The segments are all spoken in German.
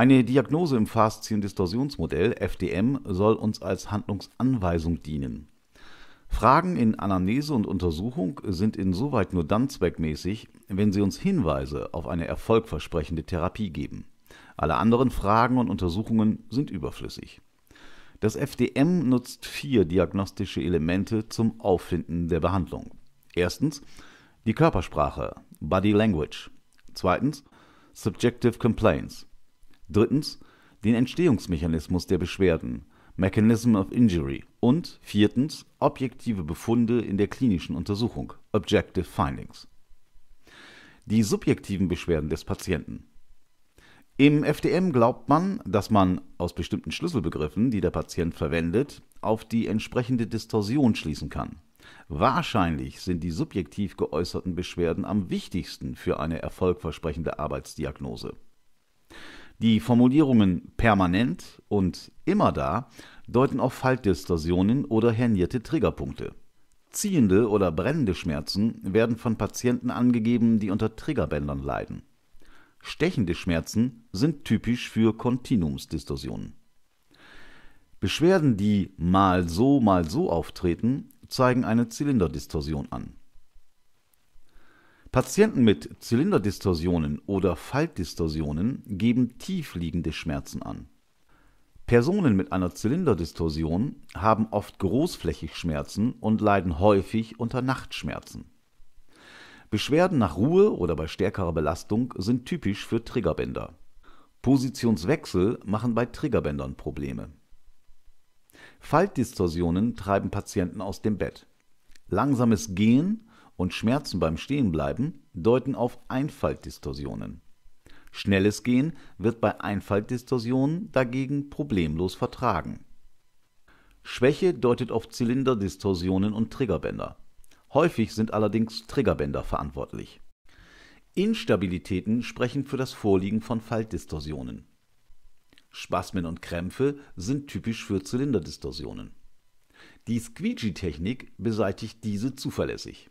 Eine Diagnose im Faszien-Distorsionsmodell, FDM, soll uns als Handlungsanweisung dienen. Fragen in Anamnese und Untersuchung sind insoweit nur dann zweckmäßig, wenn sie uns Hinweise auf eine erfolgversprechende Therapie geben. Alle anderen Fragen und Untersuchungen sind überflüssig. Das FDM nutzt vier diagnostische Elemente zum Auffinden der Behandlung. Erstens die Körpersprache, Body Language. Zweitens Subjective Complaints drittens den Entstehungsmechanismus der Beschwerden (Mechanism of Injury) und viertens objektive Befunde in der klinischen Untersuchung (Objective Findings). Die subjektiven Beschwerden des Patienten Im FDM glaubt man, dass man aus bestimmten Schlüsselbegriffen, die der Patient verwendet, auf die entsprechende Distorsion schließen kann. Wahrscheinlich sind die subjektiv geäußerten Beschwerden am wichtigsten für eine erfolgversprechende Arbeitsdiagnose die Formulierungen permanent und immer da deuten auf Faltdistorsionen oder hernierte Triggerpunkte. Ziehende oder brennende Schmerzen werden von Patienten angegeben, die unter Triggerbändern leiden. Stechende Schmerzen sind typisch für Kontinuumsdistorsionen. Beschwerden, die mal so, mal so auftreten, zeigen eine Zylinderdistorsion an. Patienten mit Zylinderdistorsionen oder Faltdistorsionen geben tiefliegende Schmerzen an. Personen mit einer Zylinderdistorsion haben oft großflächig Schmerzen und leiden häufig unter Nachtschmerzen. Beschwerden nach Ruhe oder bei stärkerer Belastung sind typisch für Triggerbänder. Positionswechsel machen bei Triggerbändern Probleme. Faltdistorsionen treiben Patienten aus dem Bett. Langsames Gehen und Schmerzen beim Stehenbleiben deuten auf Einfaltdistorsionen. Schnelles Gehen wird bei Einfaltdistorsionen dagegen problemlos vertragen. Schwäche deutet auf Zylinderdistorsionen und Triggerbänder. Häufig sind allerdings Triggerbänder verantwortlich. Instabilitäten sprechen für das Vorliegen von Faltdistorsionen. Spasmen und Krämpfe sind typisch für Zylinderdistorsionen. Die Squeegee-Technik beseitigt diese zuverlässig.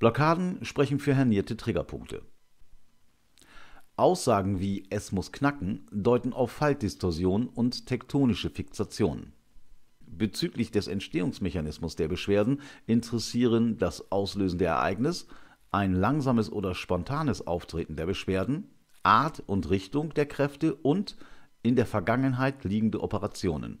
Blockaden sprechen für harnierte Triggerpunkte. Aussagen wie es muss knacken deuten auf Faltdistorsion und tektonische Fixationen. Bezüglich des Entstehungsmechanismus der Beschwerden interessieren das auslösende Ereignis, ein langsames oder spontanes Auftreten der Beschwerden, Art und Richtung der Kräfte und in der Vergangenheit liegende Operationen.